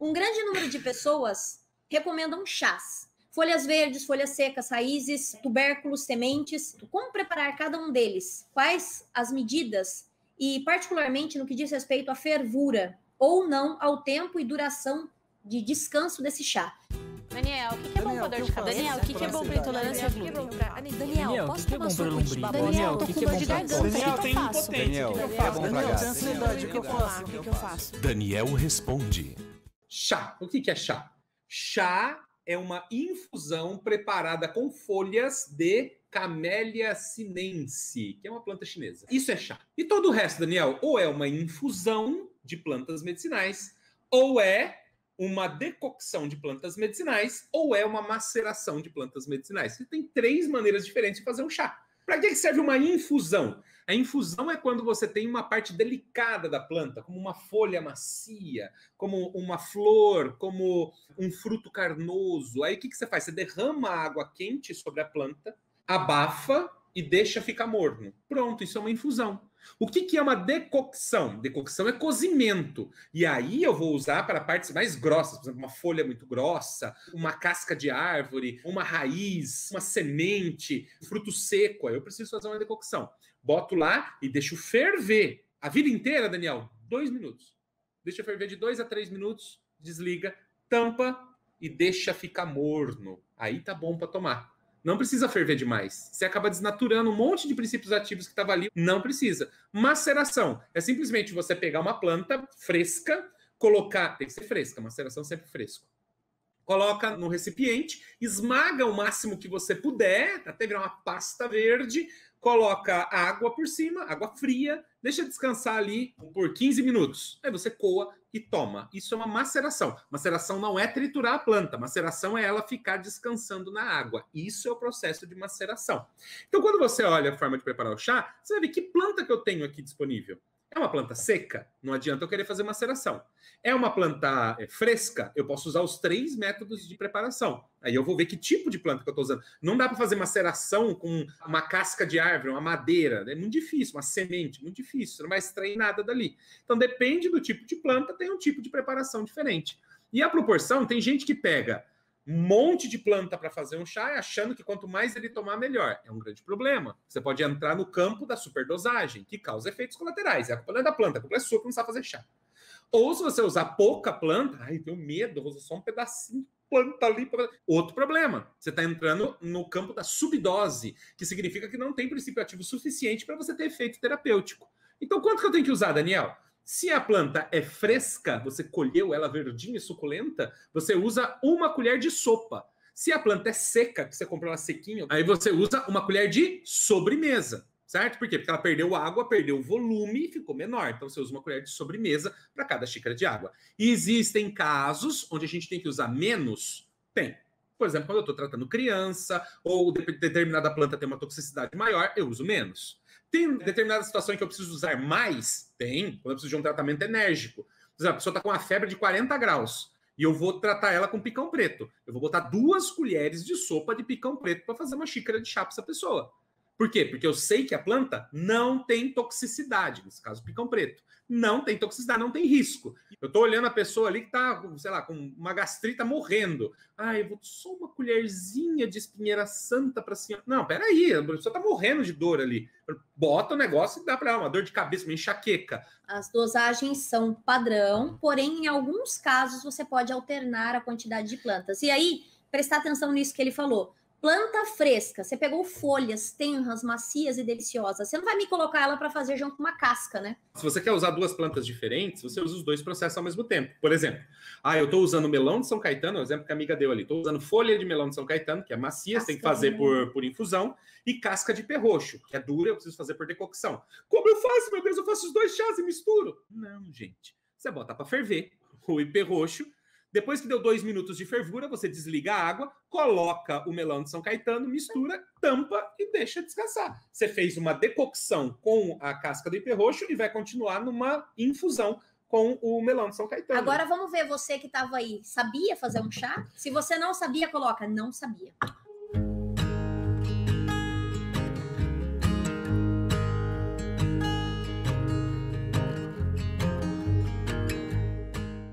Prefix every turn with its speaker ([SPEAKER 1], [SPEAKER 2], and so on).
[SPEAKER 1] Um grande número de pessoas recomendam chás. Folhas verdes, folhas secas, raízes, tubérculos, sementes. Como preparar cada um deles? Quais as medidas? E, particularmente, no que diz respeito à fervura ou não ao tempo e duração de descanso desse chá. Daniel, o que, que é bom para dor de cabeça? Daniel, o que, que é bom pra intolerância ao glúten? Daniel, posso tomar suco de babaca? Daniel, o que, que é bom pra garganta? Daniel, o que é bom pra Daniel, O que eu faço?
[SPEAKER 2] O que eu faço? Daniel responde. Chá. O que é chá? Chá é uma infusão preparada com folhas de Camélia sinense, que é uma planta chinesa. Isso é chá. E todo o resto, Daniel, ou é uma infusão de plantas medicinais, ou é uma decocção de plantas medicinais, ou é uma maceração de plantas medicinais. Você tem três maneiras diferentes de fazer um chá. Para que serve uma infusão? A infusão é quando você tem uma parte delicada da planta, como uma folha macia, como uma flor, como um fruto carnoso. Aí o que, que você faz? Você derrama água quente sobre a planta, abafa e deixa ficar morno. Pronto, isso é uma infusão. O que, que é uma decocção? Decocção é cozimento. E aí eu vou usar para partes mais grossas, por exemplo, uma folha muito grossa, uma casca de árvore, uma raiz, uma semente, fruto seco. Aí eu preciso fazer uma decocção. Boto lá e deixo ferver. A vida inteira, Daniel, dois minutos. Deixa ferver de dois a três minutos, desliga, tampa e deixa ficar morno. Aí tá bom para tomar. Não precisa ferver demais. Você acaba desnaturando um monte de princípios ativos que estava ali. Não precisa. Maceração é simplesmente você pegar uma planta fresca, colocar. Tem que ser fresca, maceração sempre fresco coloca no recipiente, esmaga o máximo que você puder, até virar uma pasta verde, coloca água por cima, água fria, deixa descansar ali por 15 minutos. Aí você coa e toma. Isso é uma maceração. Maceração não é triturar a planta, maceração é ela ficar descansando na água. Isso é o processo de maceração. Então, quando você olha a forma de preparar o chá, você vai ver que planta que eu tenho aqui disponível. É uma planta seca, não adianta eu querer fazer maceração. É uma planta eh, fresca, eu posso usar os três métodos de preparação. Aí eu vou ver que tipo de planta que eu estou usando. Não dá para fazer maceração com uma casca de árvore, uma madeira, é muito difícil, uma semente, muito difícil, você não vai extrair nada dali. Então depende do tipo de planta, tem um tipo de preparação diferente. E a proporção, tem gente que pega um monte de planta para fazer um chá, achando que quanto mais ele tomar, melhor. É um grande problema. Você pode entrar no campo da superdosagem, que causa efeitos colaterais. É a culpa é da planta, a culpa é sua começar a fazer chá. Ou se você usar pouca planta, ai, tenho medo, vou usar só um pedacinho de planta ali. Pra... Outro problema. Você está entrando no campo da subdose, que significa que não tem princípio ativo suficiente para você ter efeito terapêutico. Então, quanto que eu tenho que usar, Daniel? Se a planta é fresca, você colheu ela verdinha e suculenta, você usa uma colher de sopa. Se a planta é seca, que você comprou ela sequinha, aí você usa uma colher de sobremesa, certo? Por quê? Porque ela perdeu água, perdeu volume e ficou menor. Então você usa uma colher de sobremesa para cada xícara de água. E existem casos onde a gente tem que usar menos? Tem. Por exemplo, quando eu estou tratando criança, ou determinada planta tem uma toxicidade maior, eu uso menos. Tem determinada situação que eu preciso usar mais? Tem, quando eu preciso de um tratamento enérgico. Por exemplo, a pessoa está com uma febre de 40 graus e eu vou tratar ela com picão preto. Eu vou botar duas colheres de sopa de picão preto para fazer uma xícara de chá para essa pessoa. Por quê? Porque eu sei que a planta não tem toxicidade, nesse caso, picão preto. Não tem toxicidade, não tem risco. Eu estou olhando a pessoa ali que está, sei lá, com uma gastrita morrendo. Ah, eu vou só uma colherzinha de espinheira santa para cima. Não, peraí, a pessoa está morrendo de dor ali. Bota o negócio e dá para ela uma dor de cabeça, uma enxaqueca.
[SPEAKER 1] As dosagens são padrão, porém, em alguns casos, você pode alternar a quantidade de plantas. E aí, prestar atenção nisso que ele falou. Planta fresca, você pegou folhas tenras, macias e deliciosas. Você não vai me colocar ela para fazer junto com uma casca, né?
[SPEAKER 2] Se você quer usar duas plantas diferentes, você usa os dois processos ao mesmo tempo. Por exemplo, ah, eu estou usando melão de São Caetano, é o exemplo que a amiga deu ali. Estou usando folha de melão de São Caetano, que é macia, você tem que fazer por, por infusão, e casca de perroxo, que é dura, eu preciso fazer por decocção. Como eu faço, meu Deus? Eu faço os dois chás e misturo. Não, gente. Você bota para ferver o roxo, depois que deu dois minutos de fervura, você desliga a água, coloca o melão de São Caetano, mistura, tampa e deixa descansar. Você fez uma decocção com a casca do ipê roxo e vai continuar numa infusão com o melão de São Caetano. Agora
[SPEAKER 1] vamos ver você que estava aí. Sabia fazer um chá? Se você não sabia, coloca. Não sabia.